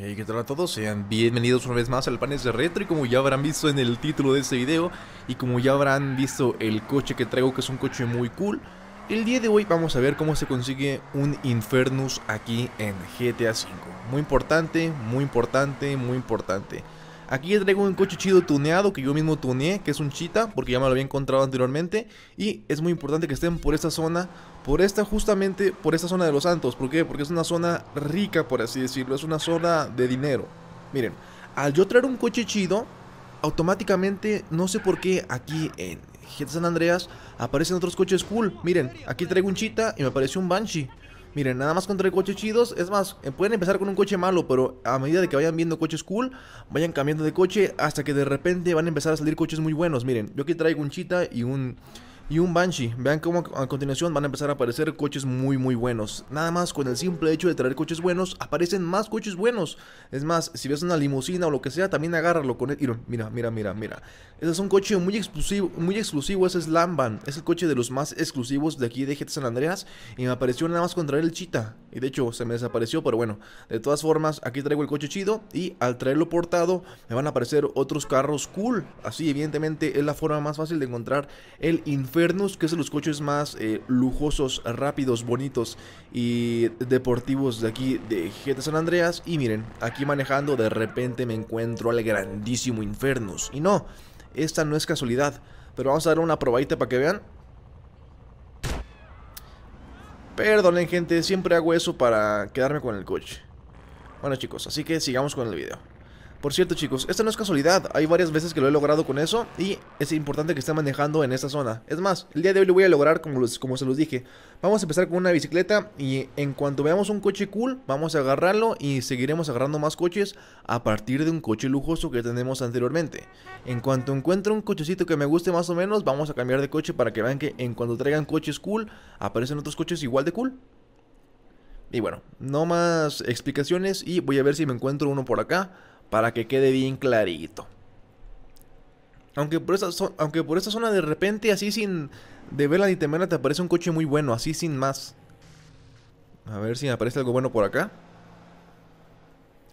Hey, ¿qué tal a todos? Sean bienvenidos una vez más al panel de Retro y como ya habrán visto en el título de este video y como ya habrán visto el coche que traigo que es un coche muy cool el día de hoy vamos a ver cómo se consigue un Infernus aquí en GTA V muy importante, muy importante, muy importante Aquí ya traigo un coche chido tuneado que yo mismo tuneé, que es un chita porque ya me lo había encontrado anteriormente. Y es muy importante que estén por esta zona, por esta justamente, por esta zona de los Santos. ¿Por qué? Porque es una zona rica, por así decirlo, es una zona de dinero. Miren, al yo traer un coche chido, automáticamente, no sé por qué, aquí en GTA San Andreas aparecen otros coches cool. Miren, aquí traigo un chita y me aparece un Banshee. Miren, nada más el coches chidos. Es más, eh, pueden empezar con un coche malo, pero a medida de que vayan viendo coches cool, vayan cambiando de coche hasta que de repente van a empezar a salir coches muy buenos. Miren, yo aquí traigo un chita y un y un Banshee. Vean cómo a continuación van a empezar a aparecer coches muy muy buenos. Nada más con el simple hecho de traer coches buenos, aparecen más coches buenos. Es más, si ves una limusina o lo que sea, también agárralo con él. Mira, mira, mira, mira. Ese es un coche muy exclusivo, muy exclusivo, ese es Lamban. Es el coche de los más exclusivos de aquí de GT San Andreas. Y me apareció nada más con traer el chita Y de hecho, se me desapareció, pero bueno. De todas formas, aquí traigo el coche chido y al traerlo portado, me van a aparecer otros carros cool. Así, evidentemente, es la forma más fácil de encontrar el Inferno Infernus, que es de los coches más eh, lujosos, rápidos, bonitos y deportivos de aquí de GT San Andreas. Y miren, aquí manejando de repente me encuentro al grandísimo Infernus. Y no, esta no es casualidad, pero vamos a dar una probadita para que vean. Perdonen gente, siempre hago eso para quedarme con el coche. Bueno chicos, así que sigamos con el video. Por cierto chicos, esto no es casualidad, hay varias veces que lo he logrado con eso y es importante que esté manejando en esta zona. Es más, el día de hoy lo voy a lograr como, como se los dije. Vamos a empezar con una bicicleta y en cuanto veamos un coche cool, vamos a agarrarlo y seguiremos agarrando más coches a partir de un coche lujoso que tenemos anteriormente. En cuanto encuentre un cochecito que me guste más o menos, vamos a cambiar de coche para que vean que en cuanto traigan coches cool, aparecen otros coches igual de cool. Y bueno, no más explicaciones y voy a ver si me encuentro uno por acá para que quede bien clarito. Aunque por, esa aunque por esa zona de repente, así sin de verla ni temerla, te aparece un coche muy bueno, así sin más. A ver si me aparece algo bueno por acá.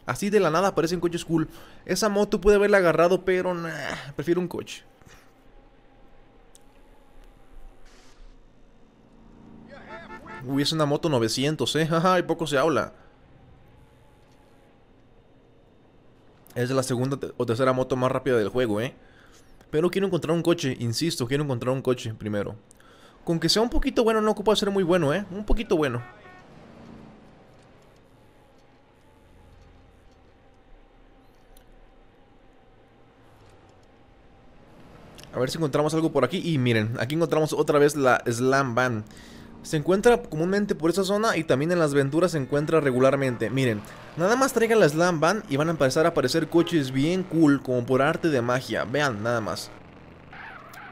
Así de la nada Aparece un coche cool. Esa moto puede haberla agarrado, pero prefiero un coche. Es una moto 900, eh. y poco se habla. Es la segunda o tercera moto más rápida del juego, ¿eh? Pero quiero encontrar un coche, insisto, quiero encontrar un coche primero. Con que sea un poquito bueno no ocupa ser muy bueno, ¿eh? Un poquito bueno. A ver si encontramos algo por aquí. Y miren, aquí encontramos otra vez la Slam Band. Se encuentra comúnmente por esa zona y también en las venturas se encuentra regularmente. Miren, nada más traigan la Slam van y van a empezar a aparecer coches bien cool, como por arte de magia. Vean, nada más.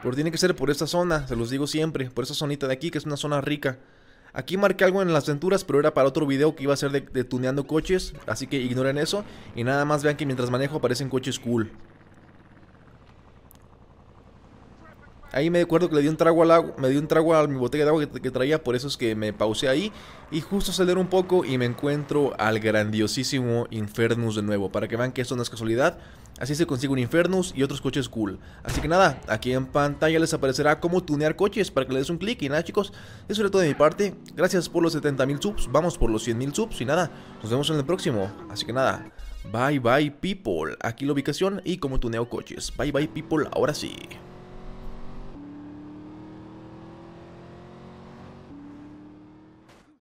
Pero tiene que ser por esta zona, se los digo siempre, por esa zonita de aquí, que es una zona rica. Aquí marqué algo en las venturas, pero era para otro video que iba a ser de, de tuneando coches, así que ignoren eso. Y nada más vean que mientras manejo aparecen coches cool. Ahí me acuerdo que le di un trago al agua, me di un trago a mi botella de agua que, traía, por eso es que me pausé ahí. Y justo acelero un poco y me encuentro al grandiosísimo Infernus de nuevo. Para que vean que esto no es casualidad. Así se consigue un Infernus y otros coches cool. Así que nada, aquí en pantalla les aparecerá cómo tunear coches para que le des un clic. Y nada chicos, eso era todo de mi parte. Gracias por los 70.000 subs, vamos por los 100.000 subs y nada, nos vemos en el próximo. Así que nada, bye bye people. Aquí la ubicación y cómo tuneo coches. Bye bye people, ahora sí.